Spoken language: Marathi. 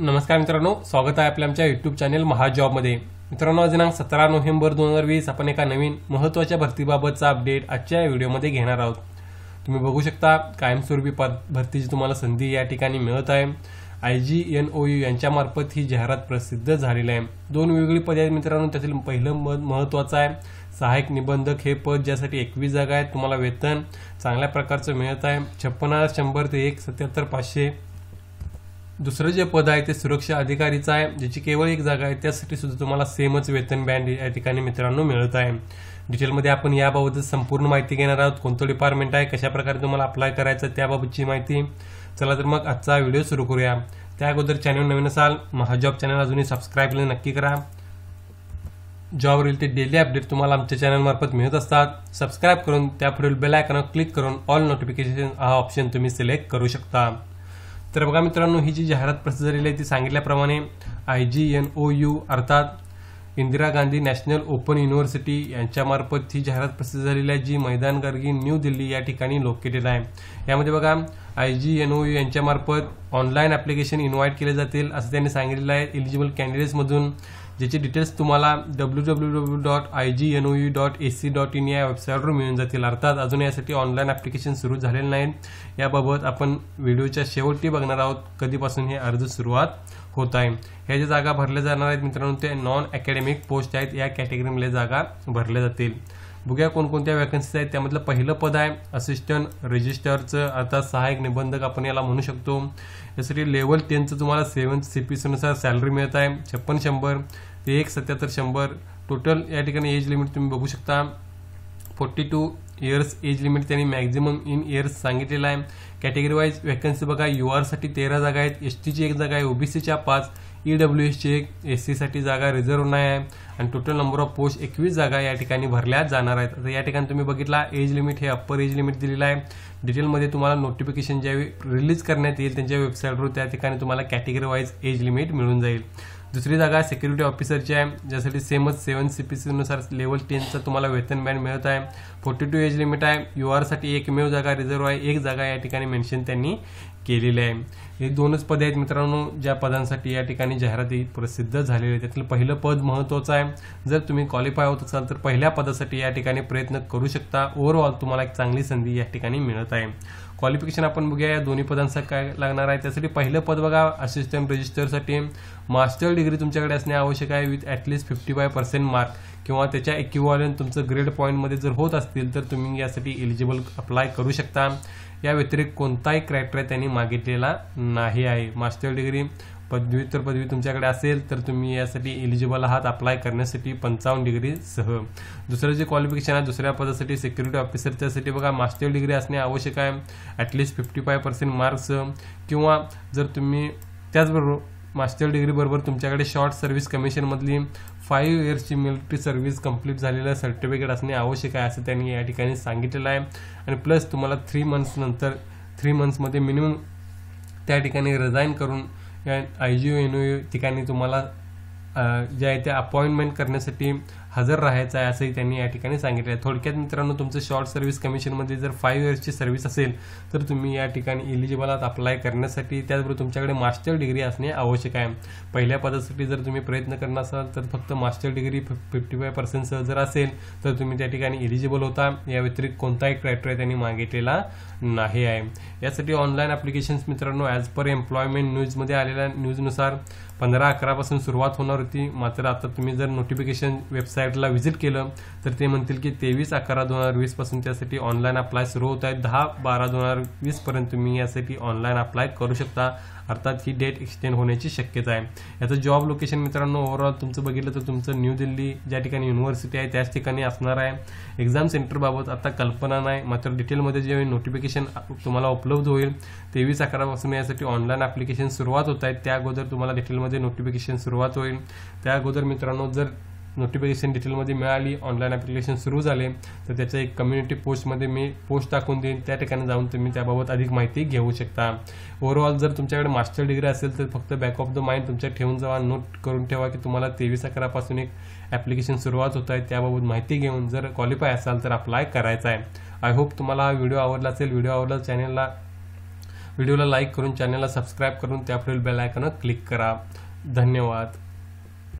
नमस्कार मित्रांनो स्वागत आहे आपल्या आमच्या युट्यूब चॅनल महाजॉबमध्ये मित्रांनो दिनांक सतरा नोव्हेंबर दोन हजार वीस आपण एका नवीन महत्त्वाच्या भरतीबाबतचा अपडेट आजच्या व्हिडिओमध्ये घेणार आहोत तुम्ही बघू शकता कायमस्वरूपी भरतीची तुम्हाला संधी या ठिकाणी मिळत आहे I G N O U यांच्यामार्फत ही जाहिरात प्रसिद्ध झालेली आहे दोन वेगवेगळी पदे आहेत मित्रांनो त्यातील पहिलं मत महत्त्वाचं आहे सहायक निबंधक हे पद ज्यासाठी एकवीस जागा आहेत तुम्हाला वेतन चांगल्या प्रकारचं मिळत आहे छप्पन हजार शंभर ते एक सत्याहत्तर पाचशे दुसरं जे पद आहे ते सुरक्षा अधिकारीचं आहे ज्याची केवळ एक जागा आहे त्यासाठी सुद्धा तुम्हाला सेमच वेतन बँड या ठिकाणी मित्रांनो मिळत आहे डिटेलमध्ये आपण याबाबत संपूर्ण माहिती घेणार आहोत कोणतं डिपार्टमेंट आहे कशा प्रकारे तुम्हाला अप्लाय करायचं त्याबाबतची माहिती चला तर मग आजचा व्हिडिओ सुरू करूया त्या अगोदर चॅनल नवीन असाल महाजॉब चॅनल अजूनही सबस्क्राईब केलं नक्की करा जॉब रिलेटेड डेली अपडेट तुम्हाला आमच्या चॅनलमार्फत मिळत असतात सबस्क्राईब करून त्यापुढील बेल आयकॉनवर क्लिक करून ऑल नोटिफिकेशन हा ऑप्शन तुम्ही सिलेक्ट करू शकता तर बघा मित्रांनो ही जी जाहिरात प्रसिद्ध झालेली आहे ती सांगितल्याप्रमाणे I G N O U अर्थात Indira Gandhi national open university यांच्यामार्फत ही जाहिरात प्रसिद्ध झालेली आहे जी मैदान गर्गी न्यू दिल्ली या ठिकाणी लोक आहे यामध्ये बघा I G N O U यांच्यामार्फत ऑनलाईन ॲप्लिकेशन इन्व्हाइट केले जातील असं त्यांनी सांगितलेलं आहे एलिजिबल कॅन्डिडेट्समधून ज्याचे डिटेल्स तुम्हाला W W W dot I G N O U dot A C dot in या वेबसाईटवर मिळून जातील अर्थात अजून यासाठी ऑनलाईन ॲप्लिकेशन सुरू झालेलं नाही याबाबत आपण व्हिडिओच्या शेवटी बघणार आहोत कधीपासून हे अर्ज सुरुवात होत आहे ह्या ज्या जागा भरल्या जाणार आहेत मित्रांनो ते नॉन अकॅडमिक पोस्ट आहेत या कॅटेगरीमध्ये जागा भरल्या जातील बघूया कोणकोणत्या वॅकन्सीज आहेत त्यामधलं पहिलं पद आहे असिस्टंट रजिस्टरचं आता सहाय्यक निबंधक आपण याला म्हणू शकतो यासाठी लेवल टेनचं तुम्हाला सेवन सी पी सॅलरी मिळत आहे छप्पन शंभर ते एक सत्याहत्तर शंभर टोटल या ठिकाणी एज लिमिट तुम्ही बघू शकता forty two years age limit त्यांनी मॅक्झिमम इन इयर्स सांगितलेला आहे कॅटेगरी वाईज वॅकन्सी बघा यू आरसाठी तेरा जागा आहेत एस टीची एक जागा आहे ओबीसीच्या पाच ई e डब्ल्यू एसची एक एस साठी जागा रिझर्व नाही आहे आणि टोटल नंबर ऑफ पोस्ट एकवीस जागा या ठिकाणी भरल्या जाणार आहेत तर या ठिकाणी तुम्ही बघितला एज लिमिट हे अप्पर एज लिमिट दिलेलं आहे डिटेलमध्ये तुम्हाला नोटिफिकेशन ज्यावेळी रिलीज करण्यात येईल त्यांच्या वेबसाईटवर त्या ठिकाणी तुम्हाला कॅटेगरी वाईज एज लिमिट मिळून जाईल दुसरी जागा सिक्युरिटी ऑफिसरची आहे ज्यासाठी सेमच सेवन सी पी सीनुसार लेवल टेनचं तुम्हाला वेतन बँड मिळत आहे फोर्टी टू एज लिमिट आहे यू आरसाठी एकमेव जागा रिझर्व आहे एक जागा या ठिकाणी मेन्शन त्यांनी केलेली आहे हे दोनच पदे आहेत मित्रांनो ज्या पदांसाठी या ठिकाणी जाहिराती प्रसिद्ध झालेली आहे त्यातलं पहिलं पद महत्त्वाचं आहे जर तुम्ही क्वालिफाय होत असाल तर पहिल्या पदासाठी या ठिकाणी प्रयत्न करू शकता ओव्हरऑल तुम्हाला एक चांगली संधी या ठिकाणी मिळत आहे क्वालिफिकेशन आपण बघूया या दोन्ही पदांसाठी काय लागणार आहे त्यासाठी पहिलं पद बघा असिस्टंट रजिस्टरसाठी मास्टर डिग्री तुमच्याकडे असणे आवश्यक आहे with at least fifty five percent mark किंवा त्याच्या इक्विवॉलंट तुमचं ग्रेड पॉईंटमध्ये जर होत असतील तर तुम्ही यासाठी एलिजिबल अप्लाय करू शकता या व्यतिरिक्त कोणताही क्रायटेरिया त्यांनी मागितलेला नाही आहे मास्टर डिग्री पदव्युत्तर पदवी तुमच्याकडे असेल तर तुम्ही यासाठी एलिजिबल आहात अप्लाय करण्यासाठी पंचावन्न सह दुसरं जे क्वालिफिकेशन आहे दुसऱ्या पदासाठी सिक्युरिटी ऑफिसर त्यासाठी बघा मास्टर डिग्री असणे आवश्यक आहे at least fifty five percent marks किंवा जर तुम्ही त्याचबरोबर मास्टर डिग्रीबरोबर तुमच्याकडे शॉर्ट सर्व्हिस कमिशनमधली फाईव्ह इयर्सची मिलिटरी सर्व्हिस कंप्लीट झालेलं सर्टिफिकेट असणे आवश्यक आहे असं त्यांनी या ठिकाणी सांगितलेलं आहे आणि प्लस तुम्हाला थ्री मंथ्सनंतर थ्री मंथ्समध्ये मिनिमम त्या ठिकाणी रिझाईन करून या I G O N O ठिकाणी तुम्हाला ज्या आहे त्या अपॉइंटमेंट करण्यासाठी हजर राहायचं आहे असंही त्यांनी या ठिकाणी सांगितलं आहे थोडक्यात मित्रांनो तुमचं शॉर्ट सर्व्हिस कमिशनमध्ये जर फाईव्ह इयर्सची सर्व्हिस असेल तर तुम्ही या ठिकाणी इलिजिबल आहात अप्लाय करण्यासाठी त्याचबरोबर तुमच्याकडे मास्टर डिग्री असणे आवश्यक आहे पहिल्या पदासाठी जर तुम्ही प्रयत्न करणार असाल तर फक्त मास्टर डिग्री फिफ्टी फाय पर्सेंटसह जर असेल तर तुम्ही त्या ठिकाणी इलिजिबल होता या व्यतिरिक्त कोणताही क्रायटेरिया त्यांनी मागितलेला नाही आहे यासाठी ऑनलाईन ॲप्लिकेशन्स मित्रांनो ॲज पर एम्प्लॉयमेंट न्यूजमध्ये आलेल्या न्यूजनुसार पंधरा अकरापासून सुरुवात होणार होती मात्र आता तुम्ही जर नोटिफिकेशन वेबसाईट वेबसाईटला व्हिजिट केलं तर ते म्हणतील की तेवीस अकरा दोन हजार वीसपासून त्यासाठी ऑनलाईन अप्लाय सुरू होत आहे दहा बारा दोन हजार वीसपर्यंत तुम्ही यासाठी ऑनलाईन अप्लाय करू शकता अर्थात ही डेट एक्सटेंड होण्याची शक्यता आहे याचं जॉब लोकेशन मित्रांनो ओव्हरऑल तुमचं बघितलं तर तुमचं न्यू दिल्ली ज्या ठिकाणी युनिव्हर्सिटी आहे त्याच ठिकाणी असणार आहे एक्झाम सेंटरबाबत आता कल्पना नाही मात्र डिटेलमध्ये जे नोटिफिकेशन तुम्हाला उपलब्ध होईल तेवीस अकरापासून यासाठी ऑनलाईन ॲप्लिकेशन सुरुवात होत आहेत त्या अगोदर तुम्हाला डिटेलमध्ये नोटिफिकेशन सुरुवात होईल त्या अगोदर मित्रांनो जर नोटिफिकेशन डिटेलमध्ये मिळाली ऑनलाईन ॲप्लिकेशन सुरू झाले तर त्याच्या एक कम्युनिटी पोस्टमध्ये मी पोस्ट टाकून देईन त्या ठिकाणी जाऊन तुम्ही त्याबाबत अधिक माहिती घेऊ शकता ओवरऑल जर तुमच्याकडे मास्टर डिग्री असेल तर फक्त बॅक ऑफ द माइंड तुमच्या ठेवून जावा नोट करून ठेवा की तुम्हाला तेवीस अकरापासून एक ॲप्लिकेशन सुरुवात होत आहे त्याबाबत माहिती घेऊन जर क्वालिफाय असाल तर अप्लाय करायचा आहे आय होप तुम्हाला हा व्हिडिओ आवडला असेल व्हिडिओ आवडला चॅनलला व्हिडिओला लाईक करून चॅनलला सबस्क्राईब करून त्यापुढील बेल आयकॉनवर क्लिक करा धन्यवाद